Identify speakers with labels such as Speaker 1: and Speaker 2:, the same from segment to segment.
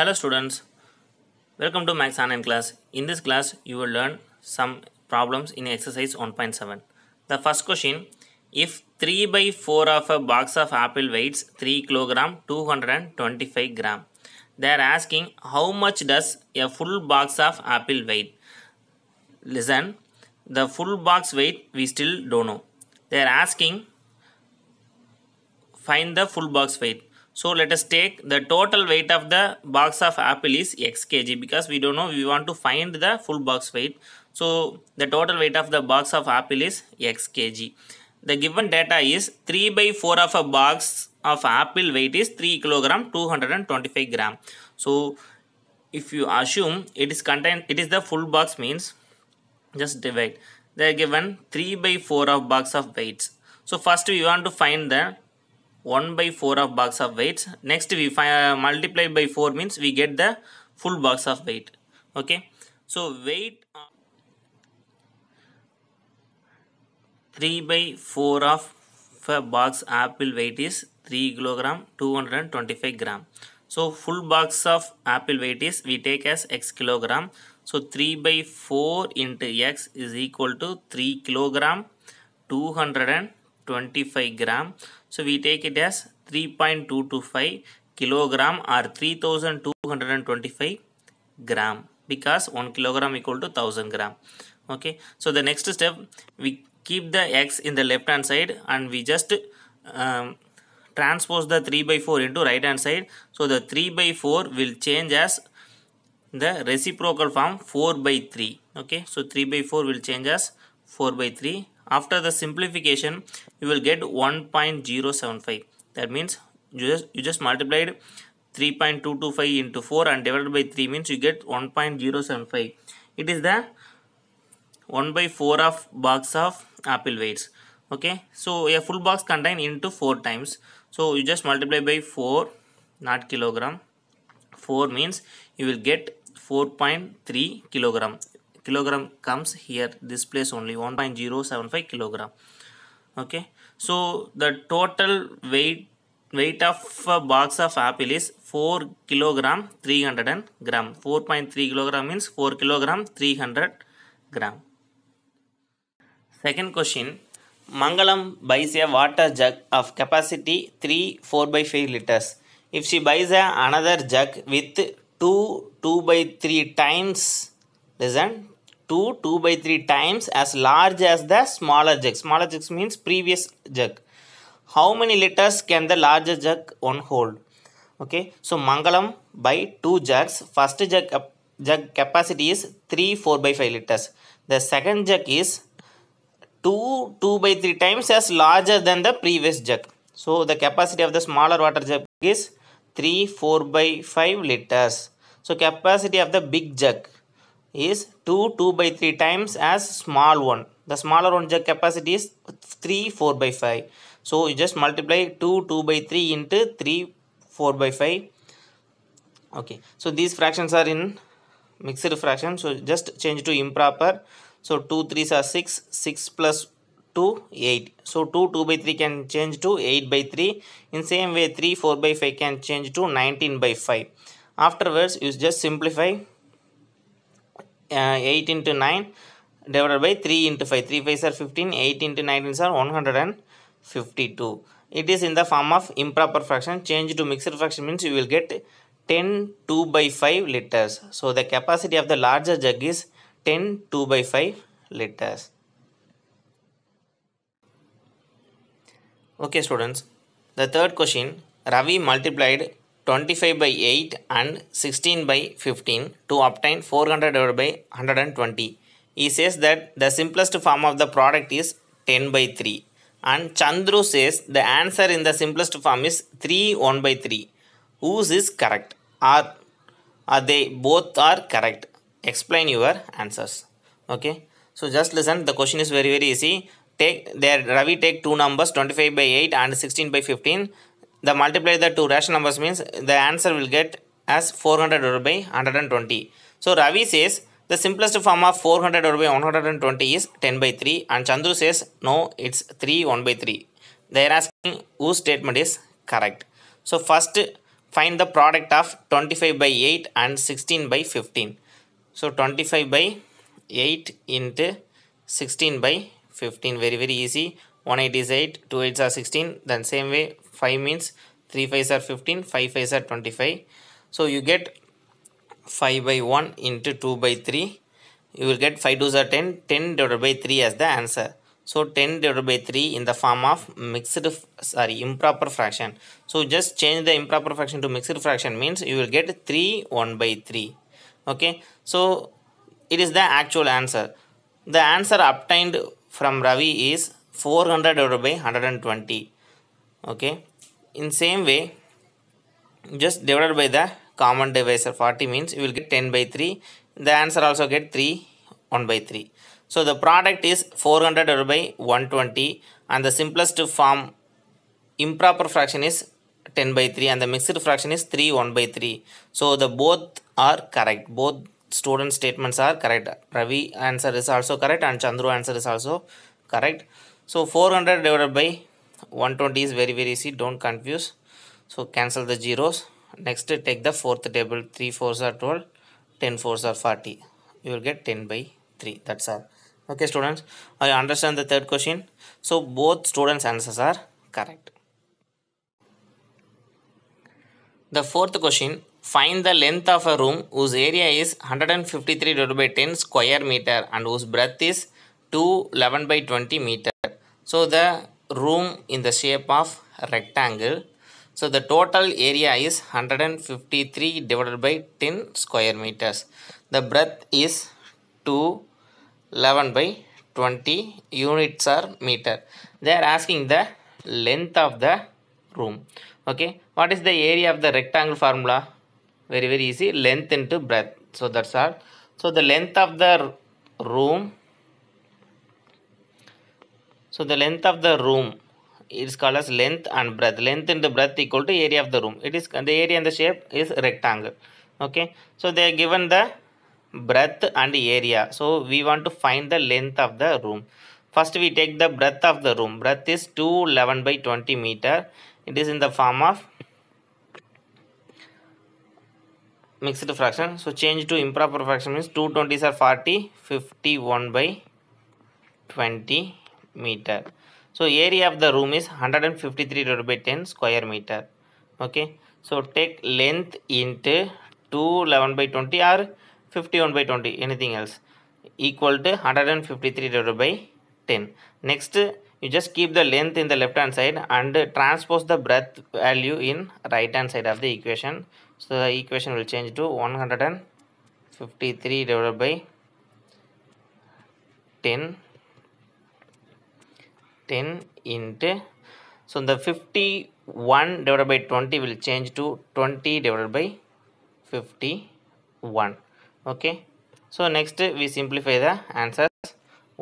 Speaker 1: Hello students, welcome to Max Online class. In this class, you will learn some problems in exercise 1.7. The first question, if 3 by 4 of a box of apple weighs 3 kilogram 225 gram, they are asking how much does a full box of apple weight? Listen, the full box weight we still don't know. They are asking find the full box weight so let us take the total weight of the box of apple is x kg because we don't know we want to find the full box weight. So the total weight of the box of apple is x kg. The given data is 3 by 4 of a box of apple weight is 3 kilogram 225 gram. So if you assume it is contained it is the full box means just divide. They are given 3 by 4 of box of weights. So first we want to find the 1 by 4 of box of weights. Next we find, uh, multiply by 4 means we get the full box of weight. Okay. So weight uh, 3 by 4 of box apple weight is 3 kilogram 225 gram. So full box of apple weight is we take as x kilogram. So 3 by 4 into x is equal to 3 kilogram 225 25 gram. So we take it as 3.225 kilogram or 3225 gram because 1 kilogram equal to 1000 gram. Okay. So the next step we keep the x in the left hand side and we just um, transpose the 3 by 4 into right hand side. So the 3 by 4 will change as the reciprocal form 4 by 3 okay so 3 by 4 will change as 4 by 3 after the simplification you will get 1.075 that means you just you just multiplied 3.225 into 4 and divided by 3 means you get 1.075 it is the 1 by 4 of box of apple weights okay so a full box contain into 4 times so you just multiply by 4 not kilogram 4 means you will get 4.3 kilogram kilogram comes here this place only 1.075 kilogram okay so the total weight weight of a box of apple is 4 kilogram 300 gram 4.3 kilogram means 4 kilogram 300 gram second question mangalam buys a water jug of capacity 3 4 by 5 liters if she buys a another jug with 2 2 by 3 times Listen, 2 2 by 3 times as large as the smaller jug. Smaller jug means previous jug. How many liters can the larger jug one hold? Okay, so Mangalam by 2 jugs. First jug, uh, jug capacity is 3 4 by 5 liters. The second jug is 2 2 by 3 times as larger than the previous jug. So the capacity of the smaller water jug is 3 4 by 5 liters. So capacity of the big jug is 2 2 by 3 times as small one the smaller one jug capacity is 3 4 by 5 so you just multiply 2 2 by 3 into 3 4 by 5 okay so these fractions are in mixed fraction so just change to improper so 2 3s are 6 6 plus 2 8 so 2 2 by 3 can change to 8 by 3 in same way 3 4 by 5 can change to 19 by 5 afterwards you just simplify uh, 8 into 9 divided by 3 into 5. 3 5s are 15, 8 into 19 are 152. It is in the form of improper fraction. Change to mixed fraction means you will get 10 2 by 5 liters. So the capacity of the larger jug is 10 2 by 5 liters. Okay students, the third question, Ravi multiplied 25 by 8 and 16 by 15 to obtain 400 divided by 120. He says that the simplest form of the product is 10 by 3 and Chandru says the answer in the simplest form is 3 1 by 3. Whose is correct? Are, are they both are correct? Explain your answers. Okay. So just listen the question is very very easy. Take there Ravi take two numbers 25 by 8 and 16 by 15 the multiply the two rational numbers means the answer will get as 400 divided by 120. So Ravi says the simplest form of 400 divided by 120 is 10 by 3 and Chandru says no it's 3 1 by 3. They are asking whose statement is correct. So first find the product of 25 by 8 and 16 by 15. So 25 by 8 into 16 by 15 very very easy 1 8 is 8 2 8 are 16 then same way 5 means 3 5s are 15, 5 5s are 25. So you get 5 by 1 into 2 by 3. You will get 5 2s are 10, 10 divided by 3 as the answer. So 10 divided by 3 in the form of mixed, sorry, improper fraction. So just change the improper fraction to mixed fraction means you will get 3 1 by 3. Okay. So it is the actual answer. The answer obtained from Ravi is 400 divided by 120. Okay in same way just divided by the common divisor 40 means you will get 10 by 3 the answer also get 3 1 by 3 so the product is 400 divided by 120 and the simplest form improper fraction is 10 by 3 and the mixed fraction is 3 1 by 3 so the both are correct both student statements are correct Ravi answer is also correct and Chandru answer is also correct so 400 divided by 120 is very very easy don't confuse so cancel the zeros next take the fourth table 3 fours are 12 10 fours are 40 you will get 10 by 3 that's all okay students i understand the third question so both students answers are correct the fourth question find the length of a room whose area is 153 divided by 10 square meter and whose breadth is 211 by 20 meter so the room in the shape of rectangle. So the total area is 153 divided by 10 square meters. The breadth is 2 11 by 20 units are meter. They are asking the length of the room. Okay. What is the area of the rectangle formula? Very, very easy. Length into breadth. So that's all. So the length of the room so the length of the room is called as length and breadth. Length and the breadth equal to area of the room. It is the area and the shape is rectangle. Okay. So they are given the breadth and area. So we want to find the length of the room. First we take the breadth of the room. Breadth is 211 by 20 meter. It is in the form of mixed fraction. So change to improper fraction means two twenty are 40, 51 by 20 meter. So area of the room is 153 divided by 10 square meter. Okay. So take length into 211 by 20 or 51 by 20 anything else equal to 153 divided by 10. Next you just keep the length in the left hand side and transpose the breadth value in right hand side of the equation. So the equation will change to 153 divided by 10 10 into so the 51 divided by 20 will change to 20 divided by 51 okay so next we simplify the answers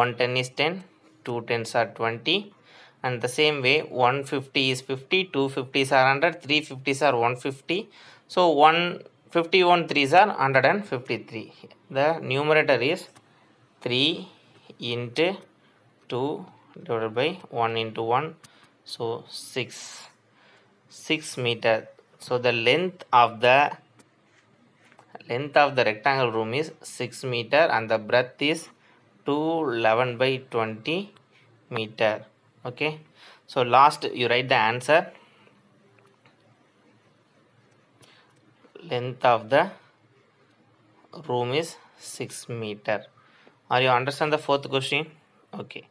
Speaker 1: 110 is 10 210s are 20 and the same way 150 is 50 250s are 100 350s are 150 so 151 3s are 153 the numerator is 3 into 2 divided by 1 into 1 so 6 6 meter so the length of the length of the rectangle room is 6 meter and the breadth is 211 by 20 meter okay so last you write the answer length of the room is 6 meter are you understand the fourth question okay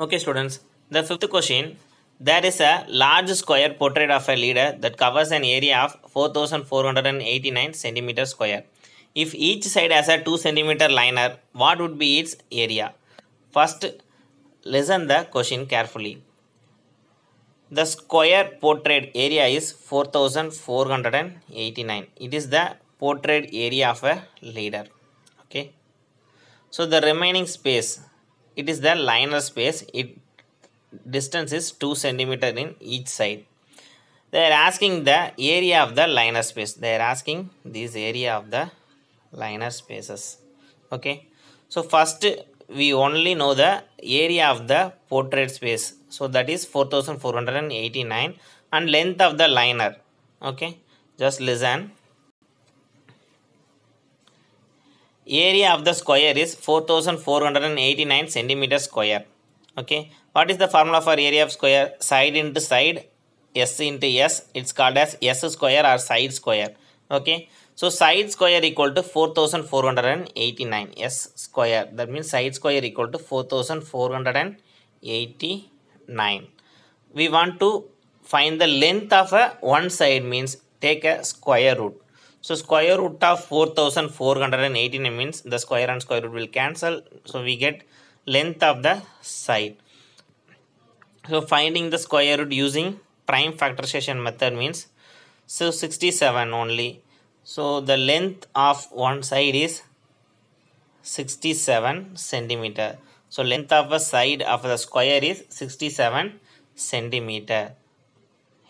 Speaker 1: Okay students, the fifth question. There is a large square portrait of a leader that covers an area of 4489 centimeter square. If each side has a 2 centimeter liner, what would be its area? First, listen the question carefully. The square portrait area is 4489. It is the portrait area of a leader. Okay. So the remaining space it is the liner space it distance is 2 centimeter in each side they are asking the area of the liner space they are asking this area of the liner spaces okay so first we only know the area of the portrait space so that is 4489 and length of the liner okay just listen area of the square is 4489 centimeter square okay what is the formula for area of square side into side s into s it's called as s square or side square okay so side square equal to 4489 s square that means side square equal to 4489 we want to find the length of a one side means take a square root so square root of 4418 means the square and square root will cancel. So we get length of the side. So finding the square root using prime factorization method means so 67 only. So the length of one side is 67 centimeter. So length of a side of the square is 67 centimeter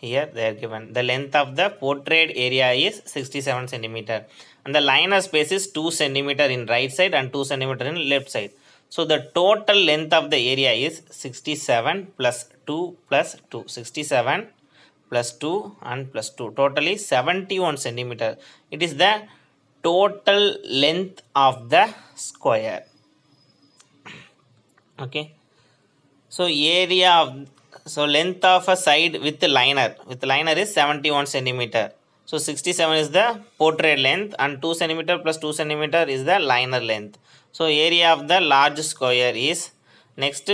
Speaker 1: here they are given the length of the portrait area is 67 centimeter and the line of space is 2 centimeter in right side and 2 centimeter in left side so the total length of the area is 67 plus 2 plus 2 67 plus 2 and plus 2 totally 71 centimeter it is the total length of the square okay so area of so length of a side with liner with liner is 71 centimeter. So 67 is the portrait length and 2 centimeter plus 2 centimeter is the liner length. So area of the large square is next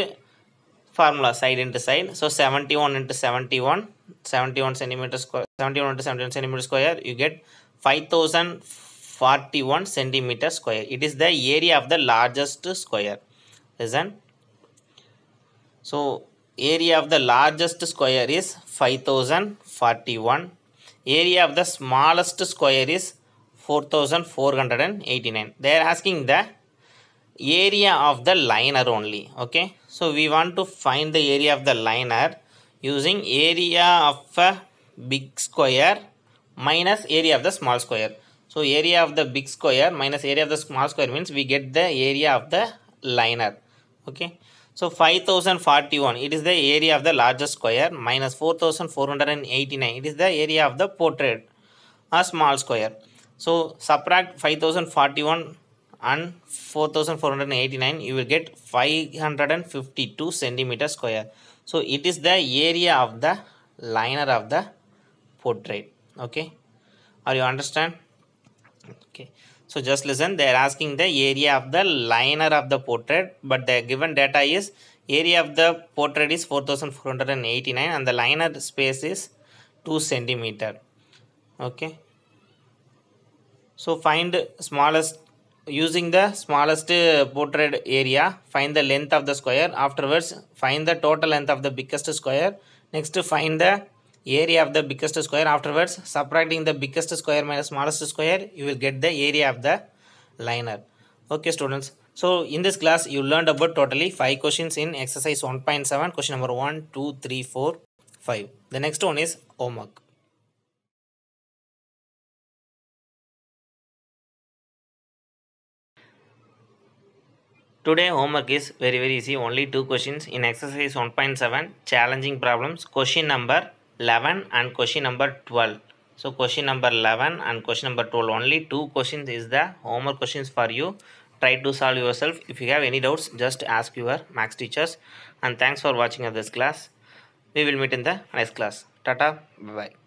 Speaker 1: formula side into side. So 71 into 71 71 centimeter square 71 into 71 centimeter square you get 5041 centimeter square. It is the area of the largest square. isn't So area of the largest square is 5041 area of the smallest square is 4489 they are asking the area of the liner only okay so we want to find the area of the liner using area of a big square minus area of the small square so area of the big square minus area of the small square means we get the area of the liner okay so 5041, it is the area of the largest square minus 4489, it is the area of the portrait, a small square. So subtract 5041 and 4489, you will get 552 centimeter square. So it is the area of the liner of the portrait. Okay. Are you understand? Okay. So just listen, they are asking the area of the liner of the portrait, but the given data is area of the portrait is 4489 and the liner space is 2 centimeter. Okay. So find smallest, using the smallest uh, portrait area, find the length of the square. Afterwards, find the total length of the biggest square. Next, find the area of the biggest square afterwards subtracting the biggest square minus smallest square you will get the area of the liner okay students so in this class you learned about totally five questions in exercise 1.7 question number 1 2 3 4 5 the next one is homework Today homework is very very easy only two questions in exercise 1.7 challenging problems question number 11 and question number 12 so question number 11 and question number 12 only two questions is the homework questions for you try to solve yourself if you have any doubts just ask your max teachers and thanks for watching this class we will meet in the next class tata bye, -bye.